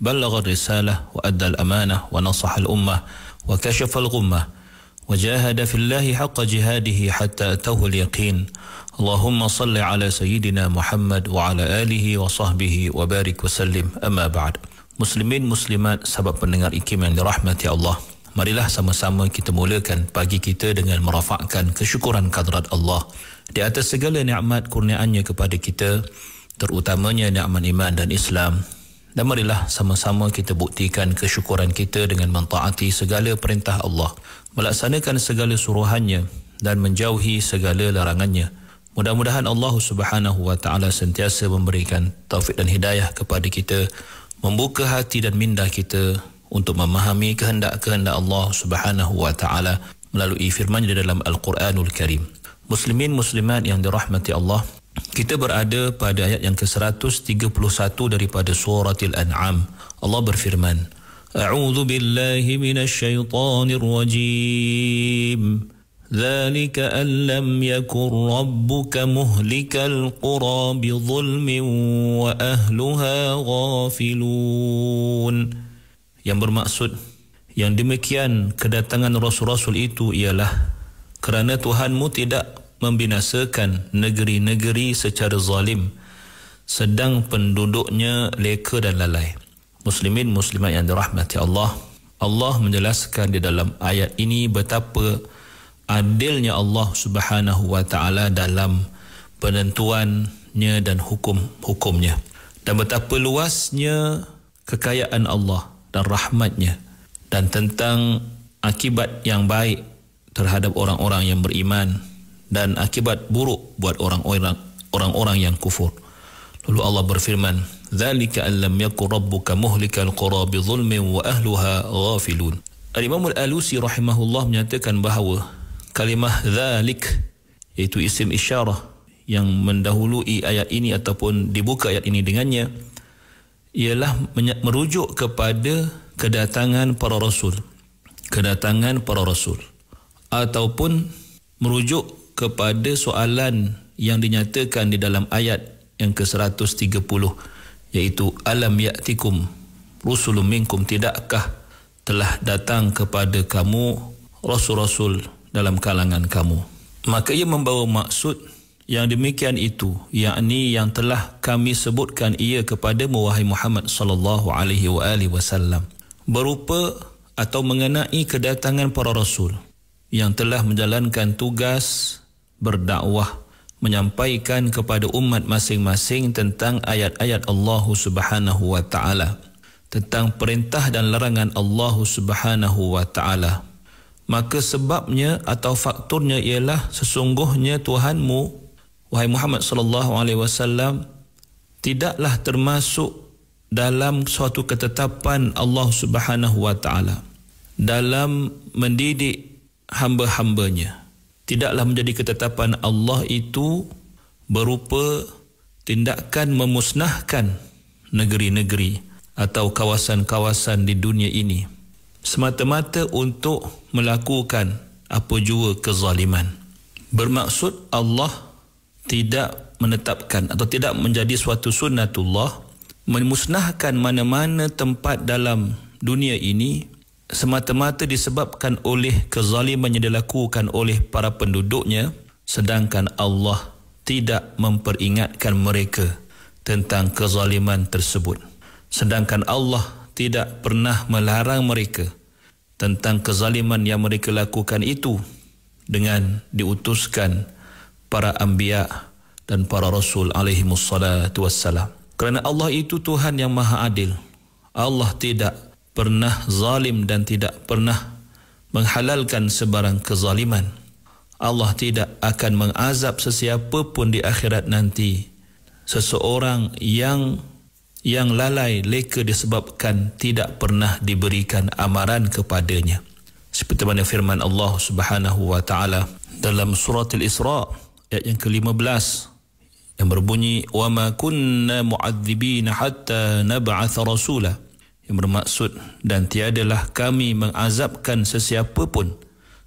بلغ الرسالة وأدى الأمانة ونصح الأمة وكشف الغمة وجاهد في الله حق جهاده حتى أتوه اليقين اللهم صل على سيدنا محمد وعلى آله وصحبه وبارك وسلم أما بعد Muslimin Muslimat sahabat pendengar ikim yang dirahmati Allah Marilah sama-sama kita mulakan pagi kita dengan merafakkan kesyukuran kadrat Allah Di atas segala nikmat kurniaannya kepada kita Terutamanya nikmat iman dan Islam dan marilah sama-sama kita buktikan kesyukuran kita dengan mentaati segala perintah Allah, melaksanakan segala suruhannya dan menjauhi segala larangannya. Mudah-mudahan Allah Subhanahu wa taala sentiasa memberikan taufik dan hidayah kepada kita, membuka hati dan minda kita untuk memahami kehendak-kehendak Allah Subhanahu wa taala melalui firman-Nya dalam Al-Quranul Karim. Muslimin muslimat yang dirahmati Allah, kita berada pada ayat yang ke-131 daripada surah Al-An'am. Allah berfirman, A'udhu billahi minasyaitanir rajim. ذلك أن لم يكن ربك مهلك القرى بظلم وأهلها غافلون Yang bermaksud Yang demikian kedatangan Rasul-Rasul itu ialah Kerana Tuhanmu tidak membinasakan negeri-negeri secara zalim sedang penduduknya leka dan lalai muslimin muslimat yang dirahmati Allah Allah menjelaskan di dalam ayat ini betapa adilnya Allah Subhanahu wa taala dalam penentuannya dan hukum-hukumnya dan betapa luasnya kekayaan Allah dan rahmatnya dan tentang akibat yang baik terhadap orang-orang yang beriman dan akibat buruk buat orang-orang orang-orang yang kufur. Lalu Allah berfirman, "Dzalika allam yakun rabbuka muhlikal qura bi dhulmin wa ahliha ghafilun." Al-Imam Al-Alusi rahimahullah menyatakan bahawa kalimah "zalik" iaitu isim isyarah yang mendahului ayat ini ataupun dibuka ayat ini dengannya ialah merujuk kepada kedatangan para rasul kedatangan para rasul ataupun merujuk kepada soalan yang dinyatakan di dalam ayat yang ke-130 iaitu alam ya'tikum rusulun minkum tidakkah telah datang kepada kamu rasul-rasul dalam kalangan kamu maka ia membawa maksud yang demikian itu yakni yang telah kami sebutkan ia kepada wahai Muhammad sallallahu alaihi wa alihi wasallam berupa atau mengenai kedatangan para rasul yang telah menjalankan tugas berdakwah menyampaikan kepada umat masing-masing tentang ayat-ayat Allah Subhanahu wa taala tentang perintah dan larangan Allah Subhanahu wa taala maka sebabnya atau fakturnya ialah sesungguhnya Tuhanmu wahai Muhammad sallallahu alaihi wasallam tidaklah termasuk dalam suatu ketetapan Allah Subhanahu wa taala dalam mendidik hamba-hambanya tidaklah menjadi ketetapan Allah itu berupa tindakan memusnahkan negeri-negeri atau kawasan-kawasan di dunia ini semata-mata untuk melakukan apa jua kezaliman. Bermaksud Allah tidak menetapkan atau tidak menjadi suatu sunnatullah memusnahkan mana-mana tempat dalam dunia ini semata-mata disebabkan oleh kezaliman yang dilakukan oleh para penduduknya sedangkan Allah tidak memperingatkan mereka tentang kezaliman tersebut sedangkan Allah tidak pernah melarang mereka tentang kezaliman yang mereka lakukan itu dengan diutuskan para anbiya dan para rasul alaihi wassalam kerana Allah itu Tuhan yang maha adil Allah tidak pernah zalim dan tidak pernah menghalalkan sebarang kezaliman. Allah tidak akan mengazab sesiapa pun di akhirat nanti. Seseorang yang yang lalai leka disebabkan tidak pernah diberikan amaran kepadanya. Seperti mana firman Allah Subhanahu wa taala dalam surah Al-Isra ayat yang ke-15 yang berbunyi wa ma kunna mu'adzibina hatta nab'ath rasula yang bermaksud dan tiadalah kami mengazabkan sesiapa pun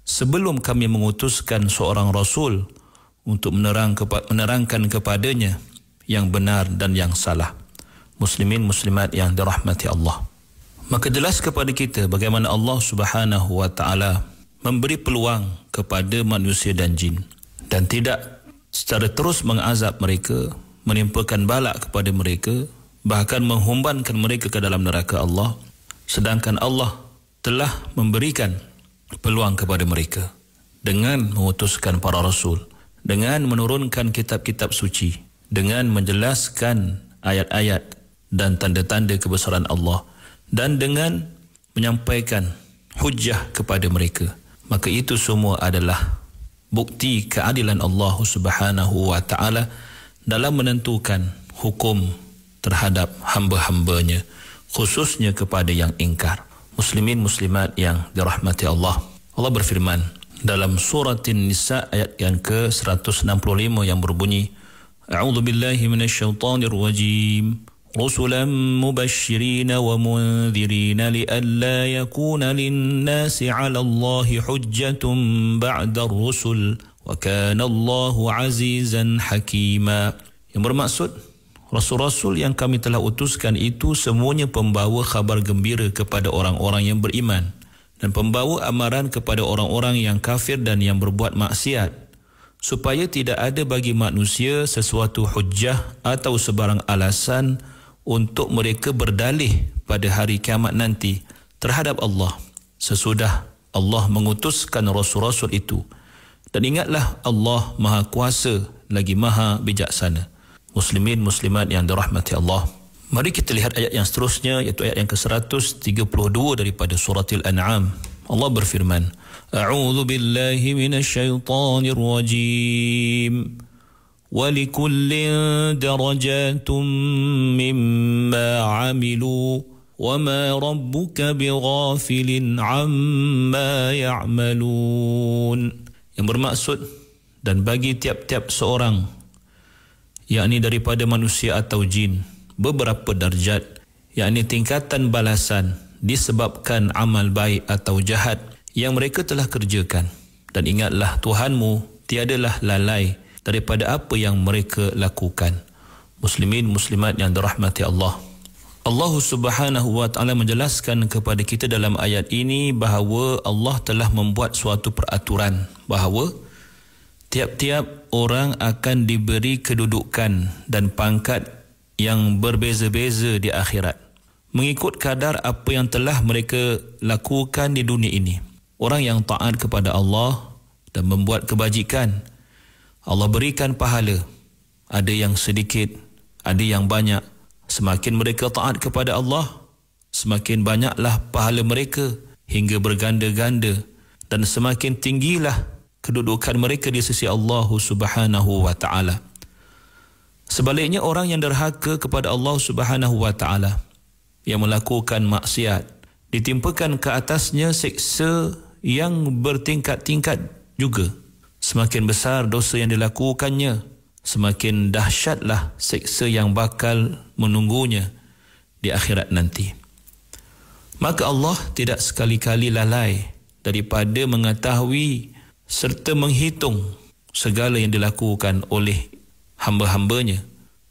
sebelum kami mengutuskan seorang rasul untuk menerang kepa- menerangkan kepadanya yang benar dan yang salah muslimin muslimat yang dirahmati Allah maka jelas kepada kita bagaimana Allah Subhanahu wa taala memberi peluang kepada manusia dan jin dan tidak secara terus mengazab mereka menimpakan balak kepada mereka bahkan menghumbankan mereka ke dalam neraka Allah sedangkan Allah telah memberikan peluang kepada mereka dengan mengutuskan para rasul dengan menurunkan kitab-kitab suci dengan menjelaskan ayat-ayat dan tanda-tanda kebesaran Allah dan dengan menyampaikan hujah kepada mereka maka itu semua adalah bukti keadilan Allah Subhanahu wa taala dalam menentukan hukum terhadap hamba-hambanya khususnya kepada yang ingkar muslimin muslimat yang dirahmati Allah Allah berfirman dalam surah An-Nisa ayat yang ke-165 yang berbunyi A'udzu billahi minasyaitonir rajim رسلا مبشرين ومنذرين لئلا يكون للناس على الله حجة بعد الرسل وكان الله عزيزا حكيما Yang bermaksud Rasul-rasul yang kami telah utuskan itu semuanya pembawa khabar gembira kepada orang-orang yang beriman dan pembawa amaran kepada orang-orang yang kafir dan yang berbuat maksiat supaya tidak ada bagi manusia sesuatu hujah atau sebarang alasan untuk mereka berdalih pada hari kiamat nanti terhadap Allah sesudah Allah mengutuskan rasul-rasul itu dan ingatlah Allah Maha Kuasa lagi Maha Bijaksana muslimin muslimat yang dirahmati Allah. Mari kita lihat ayat yang seterusnya iaitu ayat yang ke-132 daripada surah Al-An'am. Allah berfirman, A'udzu billahi minasyaitonir rajim. Walikullin darajatum mimma 'amilu ma rabbuka bighafilin 'amma ya'malun. Yang bermaksud dan bagi tiap-tiap seorang yakni daripada manusia atau jin beberapa darjat yakni tingkatan balasan disebabkan amal baik atau jahat yang mereka telah kerjakan dan ingatlah Tuhanmu tiadalah lalai daripada apa yang mereka lakukan muslimin muslimat yang dirahmati Allah Allah Subhanahu wa taala menjelaskan kepada kita dalam ayat ini bahawa Allah telah membuat suatu peraturan bahawa tiap-tiap orang akan diberi kedudukan dan pangkat yang berbeza-beza di akhirat mengikut kadar apa yang telah mereka lakukan di dunia ini orang yang taat kepada Allah dan membuat kebajikan Allah berikan pahala ada yang sedikit ada yang banyak semakin mereka taat kepada Allah semakin banyaklah pahala mereka hingga berganda-ganda dan semakin tinggilah kedudukan mereka di sisi Allah Subhanahu wa taala. Sebaliknya orang yang derhaka kepada Allah Subhanahu wa taala yang melakukan maksiat ditimpakan ke atasnya siksa yang bertingkat-tingkat juga. Semakin besar dosa yang dilakukannya, semakin dahsyatlah siksa yang bakal menunggunya di akhirat nanti. Maka Allah tidak sekali-kali lalai daripada mengetahui serta menghitung segala yang dilakukan oleh hamba-hambanya.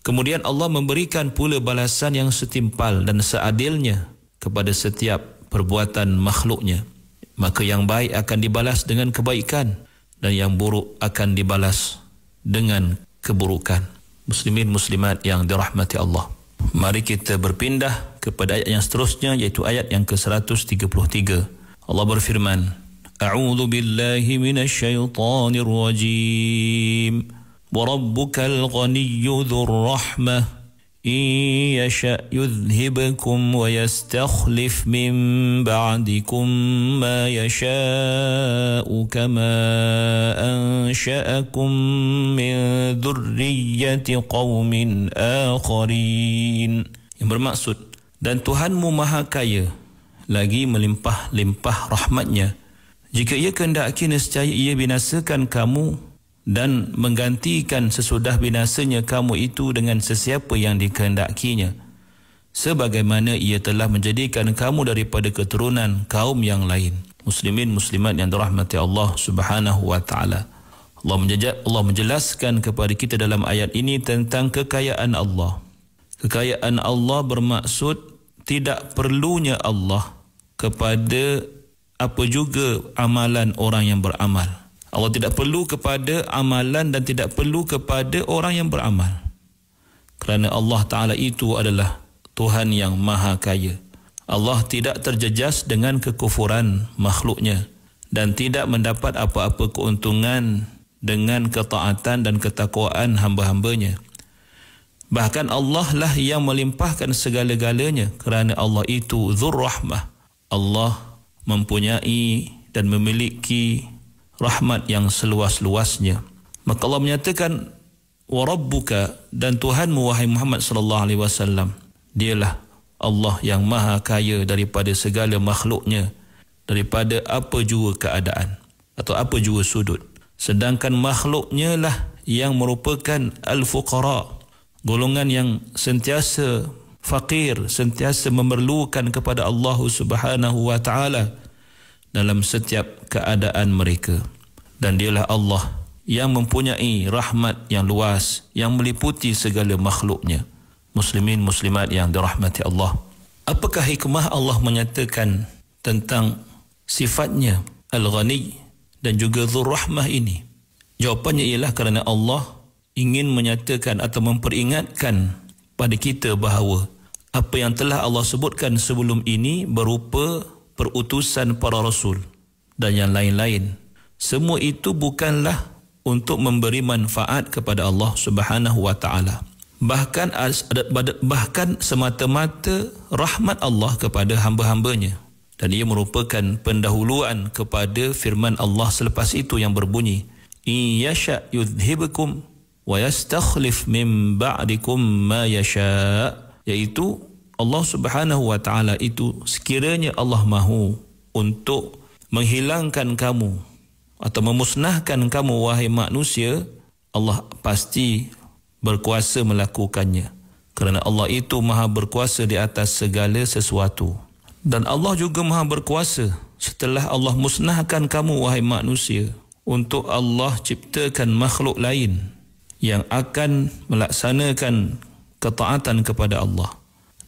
Kemudian Allah memberikan pula balasan yang setimpal dan seadilnya kepada setiap perbuatan makhluknya. Maka yang baik akan dibalas dengan kebaikan dan yang buruk akan dibalas dengan keburukan. Muslimin muslimat yang dirahmati Allah. Mari kita berpindah kepada ayat yang seterusnya iaitu ayat yang ke-133. Allah berfirman, أعوذ بالله من الشيطان الرجيم وربك الغني ذو الرحمة إن يشأ يذهبكم ويستخلف من بعدكم ما يشاء كما أنشأكم من ذرية قوم آخرين yang bermaksud dan Tuhanmu maha kaya lagi melimpah-limpah rahmatnya Jika ia kehendaki nescaya ia binasakan kamu dan menggantikan sesudah binasanya kamu itu dengan sesiapa yang dikehendakinya. Sebagaimana ia telah menjadikan kamu daripada keturunan kaum yang lain. Muslimin muslimat yang dirahmati Allah Subhanahu wa taala. Allah menjejak Allah menjelaskan kepada kita dalam ayat ini tentang kekayaan Allah. Kekayaan Allah bermaksud tidak perlunya Allah kepada apa juga amalan orang yang beramal. Allah tidak perlu kepada amalan dan tidak perlu kepada orang yang beramal. Kerana Allah Ta'ala itu adalah Tuhan yang maha kaya. Allah tidak terjejas dengan kekufuran makhluknya dan tidak mendapat apa-apa keuntungan dengan ketaatan dan ketakwaan hamba-hambanya. Bahkan Allah lah yang melimpahkan segala-galanya kerana Allah itu Zul Rahmah. Allah mempunyai dan memiliki rahmat yang seluas-luasnya. Maka Allah menyatakan wa rabbuka dan Tuhanmu wahai Muhammad sallallahu alaihi wasallam dialah Allah yang maha kaya daripada segala makhluknya daripada apa jua keadaan atau apa jua sudut sedangkan makhluknya lah yang merupakan al-fuqara golongan yang sentiasa fakir sentiasa memerlukan kepada Allah Subhanahu wa taala dalam setiap keadaan mereka dan dialah Allah yang mempunyai rahmat yang luas yang meliputi segala makhluknya muslimin muslimat yang dirahmati Allah apakah hikmah Allah menyatakan tentang sifatnya al-ghani dan juga zurrahmah ini jawapannya ialah kerana Allah ingin menyatakan atau memperingatkan pada kita bahawa apa yang telah Allah sebutkan sebelum ini berupa perutusan para rasul dan yang lain-lain. Semua itu bukanlah untuk memberi manfaat kepada Allah Subhanahu wa taala. Bahkan bahkan semata-mata rahmat Allah kepada hamba-hambanya dan ia merupakan pendahuluan kepada firman Allah selepas itu yang berbunyi in yasha yudhibukum wa yastakhlif min ba'dikum ma yasha iaitu Allah Subhanahu wa taala itu sekiranya Allah mahu untuk menghilangkan kamu atau memusnahkan kamu wahai manusia Allah pasti berkuasa melakukannya kerana Allah itu maha berkuasa di atas segala sesuatu dan Allah juga maha berkuasa setelah Allah musnahkan kamu wahai manusia untuk Allah ciptakan makhluk lain yang akan melaksanakan ketaatan kepada Allah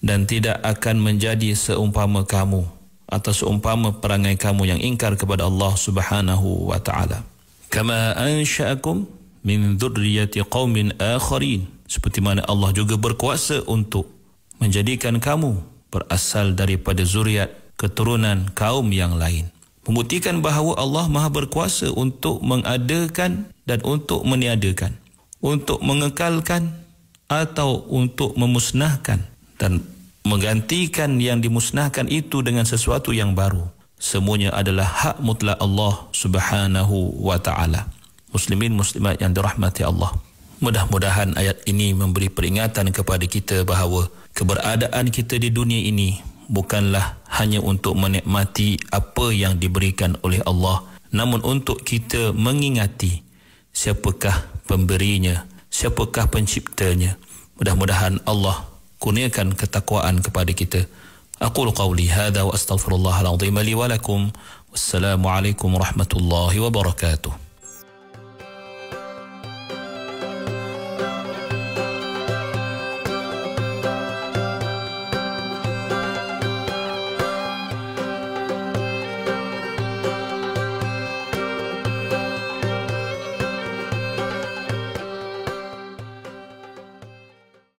dan tidak akan menjadi seumpama kamu atau seumpama perangai kamu yang ingkar kepada Allah Subhanahu wa taala. Kama ansha'akum min dhurriyyati qaumin akharin. Seperti mana Allah juga berkuasa untuk menjadikan kamu berasal daripada zuriat keturunan kaum yang lain. Membuktikan bahawa Allah Maha berkuasa untuk mengadakan dan untuk meniadakan, untuk mengekalkan atau untuk memusnahkan dan menggantikan yang dimusnahkan itu dengan sesuatu yang baru. Semuanya adalah hak mutlak Allah Subhanahu wa taala. Muslimin muslimat yang dirahmati Allah. Mudah-mudahan ayat ini memberi peringatan kepada kita bahawa keberadaan kita di dunia ini bukanlah hanya untuk menikmati apa yang diberikan oleh Allah namun untuk kita mengingati siapakah pemberinya siapakah penciptanya mudah-mudahan Allah kurniakan ketakwaan kepada kita. Aku qawli hadha wa astaghfirullahaladzim li walakum. Wassalamualaikum warahmatullahi wabarakatuh.